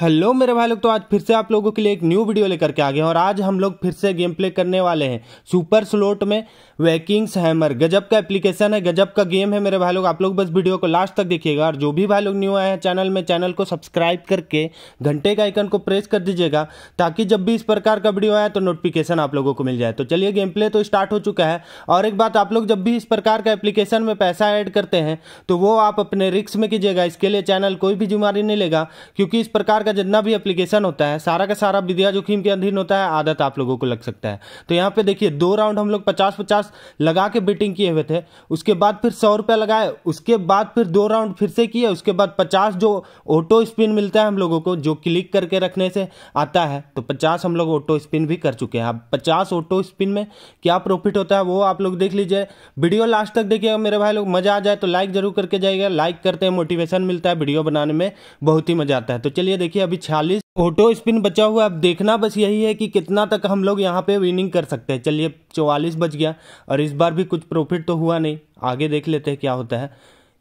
hello मेरे भाई लोग तो आज फिर से आप लोगों के लिए एक न्यू वीडियो लेकर के आ गए हैं और आज हम लोग फिर से गेम प्ले करने वाले हैं सुपर स्लोट में वैकिंग्स हैमर गजब का एप्लीकेशन है गजब का गेम है मेरे भाई लोग आप लोग बस वीडियो को लास्ट तक देखिएगा और जो भी भाई लोग न्यू आए हैं चैनल में चैनल को सब्सक्राइब करके घंटे का आइकन को प्रेस कर दीजिएगा ताकि जब भी इस प्रकार का वीडियो आए तो नोटिफिकेशन आप लोगों को मिल जाए तो चलिए गेम प्ले तो स्टार्ट हो चुका है और एक बात आप लोग जब भी इस प्रकार का एप्लीकेशन में पैसा ऐड करते हैं तो वो आप अपने रिक्स में कीजिएगा इसके लिए चैनल कोई भी जिम्मेदारी नहीं लेगा क्योंकि इस प्रकार प्रकार का जितना भी एप्लीकेशन होता है सारा का सारा विद्या जोखिम के अधीन होता है आदत आप लोगों को लग सकता है तो यहाँ पे देखिए दो राउंड हम लोग पचास पचास लगा के बेटिंग किए हुए थे उसके बाद फिर सौ रुपया लगाए उसके बाद फिर दो राउंड फिर से किए उसके बाद पचास जो ऑटो स्पिन मिलता है हम लोगों को जो क्लिक करके रखने से आता है तो पचास हम लोग ऑटो स्पिन भी कर चुके हैं अब पचास ऑटो स्पिन में क्या प्रॉफिट होता है वो आप लोग देख लीजिए वीडियो लास्ट तक देखिएगा मेरे भाई लोग मजा आ जाए तो लाइक जरूर करके जाइएगा लाइक करते हैं मोटिवेशन मिलता है वीडियो बनाने में बहुत ही मजा आता है तो चलिए देखिए देखिए अभी छियालीस ऑटो स्पिन बचा हुआ अब देखना बस यही है कि कितना तक हम लोग यहाँ पे विनिंग कर सकते हैं चलिए चौवालीस बच गया और इस बार भी कुछ प्रॉफिट तो हुआ नहीं आगे देख लेते हैं क्या होता है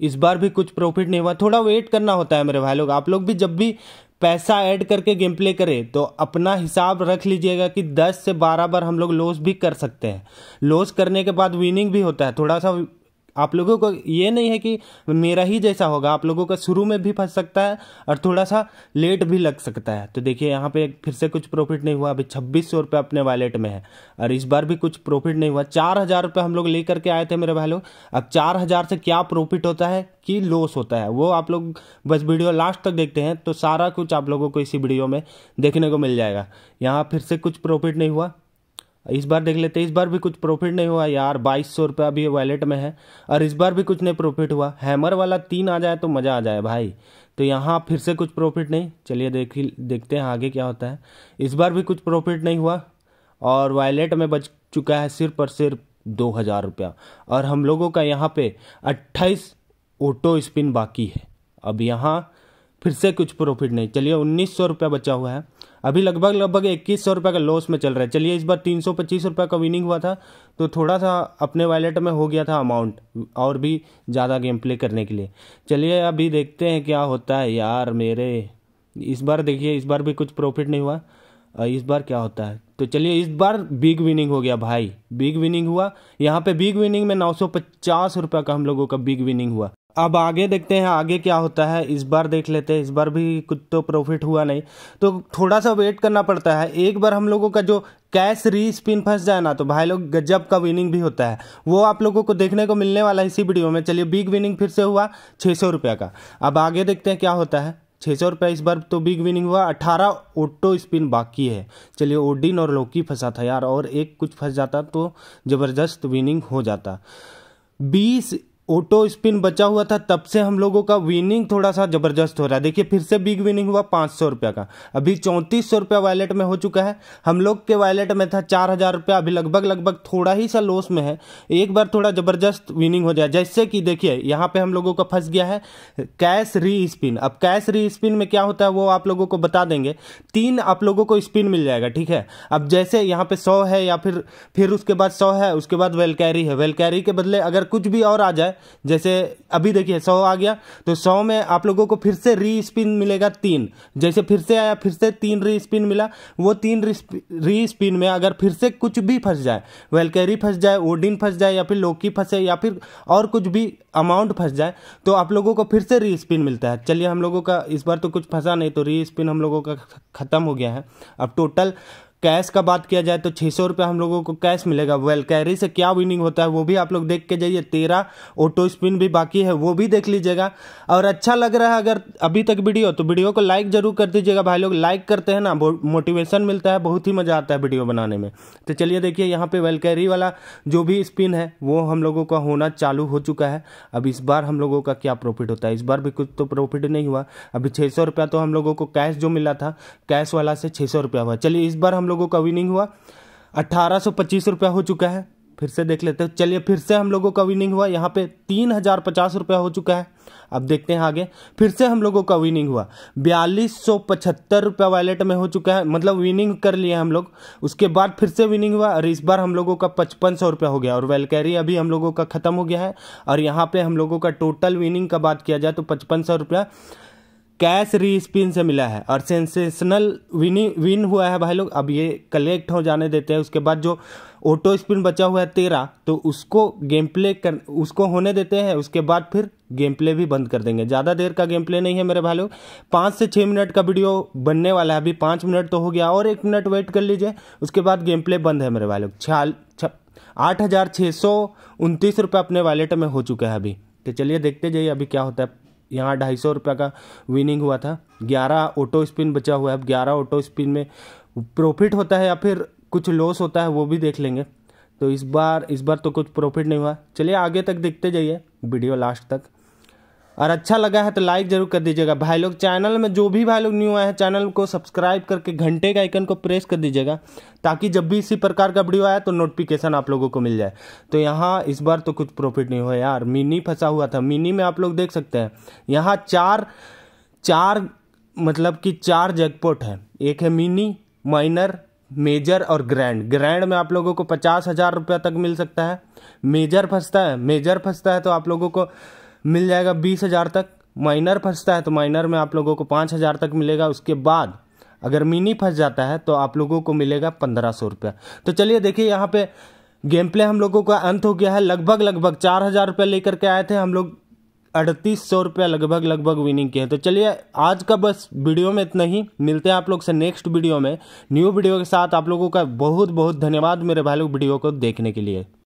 इस बार भी कुछ प्रॉफिट नहीं हुआ थोड़ा वेट करना होता है मेरे भाई लोग आप लोग भी जब भी पैसा ऐड करके गेम प्ले करें तो अपना हिसाब रख लीजिएगा कि 10 से 12 बार हम लोग लॉस भी कर सकते हैं लॉस करने के बाद विनिंग भी होता है थोड़ा सा आप लोगों को ये नहीं है कि मेरा ही जैसा होगा आप लोगों का शुरू में भी फंस सकता है और थोड़ा सा लेट भी लग सकता है तो देखिए यहाँ पे फिर से कुछ प्रॉफिट नहीं हुआ अभी छब्बीस सौ रुपये अपने वॉलेट में है और इस बार भी कुछ प्रॉफिट नहीं हुआ चार हज़ार रुपये हम लोग ले करके आए थे मेरे भाई लोग अब चार हज़ार से क्या प्रॉफिट होता है कि लॉस होता है वो आप लोग बस वीडियो लास्ट तक देखते हैं तो सारा कुछ आप लोगों को इसी वीडियो में देखने को मिल जाएगा यहाँ फिर से कुछ प्रॉफिट नहीं हुआ इस बार देख लेते हैं इस बार भी कुछ प्रॉफिट नहीं हुआ यार बाईस सौ रुपया अभी वॉलेट में है और इस बार भी कुछ नहीं प्रॉफिट हुआ हैमर वाला तीन आ जाए तो मज़ा आ जाए भाई तो यहाँ फिर से कुछ प्रॉफिट नहीं चलिए देख देखते हैं आगे क्या होता है इस बार भी कुछ प्रॉफिट नहीं हुआ और वॉलेट में बच चुका है सिर्फ और सिर्फ दो हज़ार रुपया और हम लोगों का यहाँ पे अट्ठाईस ऑटो स्पिन बाकी है अब यहाँ फिर से कुछ प्रॉफिट नहीं चलिए उन्नीस सौ रुपया बचा हुआ है अभी लगभग लगभग इक्कीस सौ रुपये का लॉस में चल रहा है चलिए इस बार तीन सौ पच्चीस रुपये का विनिंग हुआ था तो थोड़ा सा अपने वॉलेट में हो गया था अमाउंट और भी ज़्यादा गेम प्ले करने के लिए चलिए अभी देखते हैं क्या होता है यार मेरे इस बार देखिए इस बार भी कुछ प्रॉफिट नहीं हुआ इस बार क्या होता है तो चलिए इस बार बिग विनिंग हो गया भाई बिग विनिंग हुआ यहाँ पे बिग विनिंग में नौ सौ पचास रुपये का हम लोगों का बिग विनिंग हुआ अब आगे देखते हैं आगे क्या होता है इस बार देख लेते हैं इस बार भी कुछ तो प्रॉफिट हुआ नहीं तो थोड़ा सा वेट करना पड़ता है एक बार हम लोगों का जो कैश री स्पिन फंस जाए ना तो भाई लोग गजब का विनिंग भी होता है वो आप लोगों को देखने को मिलने वाला है इसी वीडियो में चलिए बिग विनिंग फिर से हुआ छः सौ का अब आगे देखते हैं क्या होता है छः सौ रुपये इस बार तो बिग विनिंग हुआ अट्ठारह ओटो स्पिन बाकी है चलिए ओडिन और लोकी फंसा था यार और एक कुछ फंस जाता तो ज़बरदस्त विनिंग हो जाता बीस ऑटो स्पिन बचा हुआ था तब से हम लोगों का विनिंग थोड़ा सा ज़बरदस्त हो रहा है देखिए फिर से बिग विनिंग हुआ पाँच सौ रुपये का अभी चौंतीस सौ रुपया वैलेट में हो चुका है हम लोग के वैलेट में था चार हज़ार रुपया अभी लगभग लगभग थोड़ा ही सा लॉस में है एक बार थोड़ा ज़बरदस्त विनिंग हो जाए जैसे कि देखिए यहाँ पे हम लोगों का फंस गया है कैश री स्पिन अब कैश री स्पिन में क्या होता है वो आप लोगों को बता देंगे तीन आप लोगों को स्पिन मिल जाएगा ठीक है अब जैसे यहाँ पे सौ है या फिर फिर उसके बाद सौ है उसके बाद वेलकैरी है वेलकैरी के बदले अगर कुछ भी और आ जाए जैसे अभी देखिए सौ आ गया तो सौ में आप लोगों को फिर से री स्पिन मिलेगा तीन जैसे फिर से आया फिर से तीन री स्पिन मिला वो तीन री स्पिन में अगर फिर से कुछ भी फंस जाए वेलकैरी फंस जाए ओडिन फंस जाए या फिर लोकी फंसे या फिर और कुछ भी अमाउंट फंस जाए तो आप लोगों को फिर से री स्पिन मिलता है चलिए हम लोगों का इस बार तो कुछ फंसा नहीं तो री स्पिन हम लोगों का ख़त्म हो गया है अब टोटल कैश का बात किया जाए तो छः सौ रुपया हम लोगों को कैश मिलेगा वेल कैरी से क्या विनिंग होता है वो भी आप लोग देख के जाइए तेरह ऑटो स्पिन भी बाकी है वो भी देख लीजिएगा और अच्छा लग रहा है अगर अभी तक वीडियो तो वीडियो को लाइक जरूर कर दीजिएगा भाई लोग लाइक करते हैं ना मोटिवेशन मिलता है बहुत ही मज़ा आता है वीडियो बनाने में तो चलिए देखिए यहाँ पर वेल कैरी वाला जो भी स्पिन है वो हम लोगों का होना चालू हो चुका है अब इस बार हम लोगों का क्या प्रॉफिट होता है इस बार भी कुछ तो प्रॉफिट नहीं हुआ अभी छः सौ रुपया तो हम लोगों को कैश जो मिला था कैश वाला से छः सौ रुपया हुआ चलिए इस बार हम लोगों का विनिंग हुआ अट्ठारह सौ पच्चीस रुपया हो चुका है फिर से देख लेते हैं चलिए फिर से हम लोगों का विनिंग हुआ यहाँ पे तीन हजार पचास रुपया हो चुका है अब देखते हैं आगे फिर से हम लोगों का विनिंग हुआ बयालीस सौ पचहत्तर रुपया वॉलेट में हो चुका है मतलब विनिंग कर लिए हम लोग उसके बाद फिर से विनिंग हुआ और इस बार हम लोगों का पचपन सौ रुपया हो गया और वेल कैरी अभी हम लोगों का खत्म हो गया है और यहाँ पे हम लोगों का टोटल विनिंग का बात किया जाए तो पचपन सौ रुपया कैश री स्पिन से मिला है और सेंसेशनल विनिंग विन हुआ है भाई लोग अब ये कलेक्ट हो जाने देते हैं उसके बाद जो ऑटो स्पिन बचा हुआ है तेरह तो उसको गेम प्ले कर उसको होने देते हैं उसके बाद फिर गेम प्ले भी बंद कर देंगे ज़्यादा देर का गेम प्ले नहीं है मेरे भाई लोग पाँच से छः मिनट का वीडियो बनने वाला है अभी पाँच मिनट तो हो गया और एक मिनट वेट कर लीजिए उसके बाद गेम प्ले बंद है मेरे भाई लोग छियाल आठ हज़ार छः सौ उनतीस रुपये अपने वॉलेट में हो चुका है अभी तो चलिए देखते जाइए अभी क्या होता है यहाँ ढाई सौ रुपये का विनिंग हुआ था ग्यारह ऑटो स्पिन बचा हुआ है अब ग्यारह ऑटो स्पिन में प्रॉफिट होता है या फिर कुछ लॉस होता है वो भी देख लेंगे तो इस बार इस बार तो कुछ प्रॉफिट नहीं हुआ चलिए आगे तक देखते जाइए वीडियो लास्ट तक और अच्छा लगा है तो लाइक जरूर कर दीजिएगा भाई लोग चैनल में जो भी भाई लोग न्यू आए हैं चैनल को सब्सक्राइब करके घंटे के आइकन को प्रेस कर दीजिएगा ताकि जब भी इसी प्रकार का वीडियो आए तो नोटिफिकेशन आप लोगों को मिल जाए तो यहाँ इस बार तो कुछ प्रॉफिट नहीं हुआ यार मिनी फंसा हुआ था मिनी में आप लोग देख सकते हैं यहाँ चार चार मतलब कि चार जैकपोट है एक है मिनी माइनर मेजर और ग्रैंड ग्रैंड में आप लोगों को पचास हज़ार रुपया तक मिल सकता है मेजर फंसता है मेजर फंसता है तो आप लोगों को मिल जाएगा बीस हज़ार तक माइनर फंसता है तो माइनर में आप लोगों को पाँच हज़ार तक मिलेगा उसके बाद अगर मिनी फंस जाता है तो आप लोगों को मिलेगा पंद्रह सौ रुपया तो चलिए देखिए यहाँ पे गेम प्ले हम लोगों का अंत हो गया है लगभग लगभग चार हज़ार रुपया लेकर के आए थे हम लोग अड़तीस सौ रुपया लगभग लगभग विनिंग किए तो चलिए आज का बस वीडियो में इतना ही मिलते हैं आप लोग से नेक्स्ट वीडियो में न्यू वीडियो के साथ आप लोगों का बहुत बहुत धन्यवाद मेरे भाई लोग वीडियो को देखने के लिए